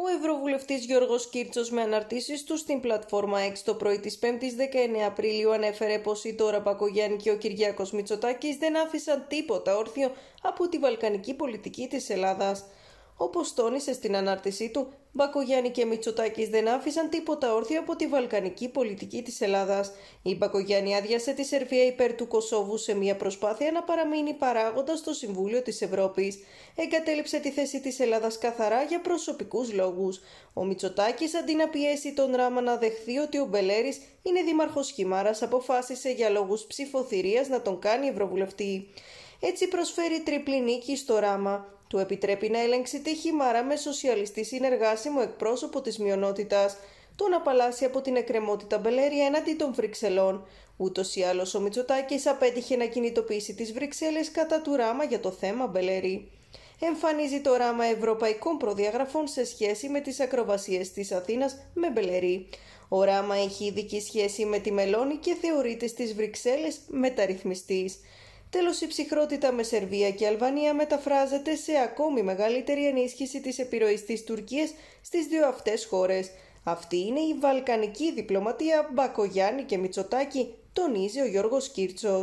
Ο Ευρωβουλευτής Γιώργος Κίρτσος, με αναρτήσεις του στην πλατφόρμα X το πρωί της 5η 19 Απριλίου, ανέφερε πως η τώρα Πακογιάννη και ο Κυριάκος Μητσοτάκης δεν άφησαν τίποτα όρθιο από τη βαλκανική πολιτική της Ελλάδας. Όπως τόνισε στην ανάρτησή του, Μπακογιάννη και Μητσοτάκης δεν άφησαν τίποτα όρθιο από τη βαλκανική πολιτική της Ελλάδας. Η Μπακογιάννη άδειασε τη Σερβία υπέρ του Κωσόβου σε μια προσπάθεια να παραμείνει παράγοντας στο Συμβούλιο της Ευρώπης. Εγκατέλειψε τη θέση της Ελλάδας καθαρά για προσωπικούς λόγους. Ο Μητσοτάκης, αντί να πιέσει τον Ράμα να δεχθεί ότι ο Μπελέρης είναι δήμαρχος Χιμάρας, αποφάσισε για λόγους ψηφοθυρίας να τον κάνει ευρωβουλευτή. Έτσι προσφέρει τριπλή νίκη στο ράμα. Του επιτρέπει να ελέγξει τη χήμαρα με σοσιαλιστή συνεργάσιμο εκπρόσωπο της μειονότητας, τον απαλλάσσει από την εκκρεμότητα Μπελέρια εναντί των Βρυξελών. Ούτως ή άλλως, ο Μητσοτάκης απέτυχε να κινητοποιήσει τις Βρυξέλλες κατά του Ράμα για το θέμα Μπελέρη. Εμφανίζει το Ράμα ευρωπαϊκών προδιαγραφών σε σχέση με τις ακροβασίες της Αθήνας με Μπελερή. Ο Ράμα έχει ειδική σχέση με τη Μελώνη και θεωρείται στις Βρυξέλλες μεταρρυθμιστής. Τέλος, η ψυχρότητα με Σερβία και Αλβανία μεταφράζεται σε ακόμη μεγαλύτερη ενίσχυση της επιρροής της Τουρκίας στις δύο αυτές χώρες. Αυτή είναι η βαλκανική διπλωματία Μπακογιάννη και Μητσοτάκη, τονίζει ο Γιώργος Κίρτσο.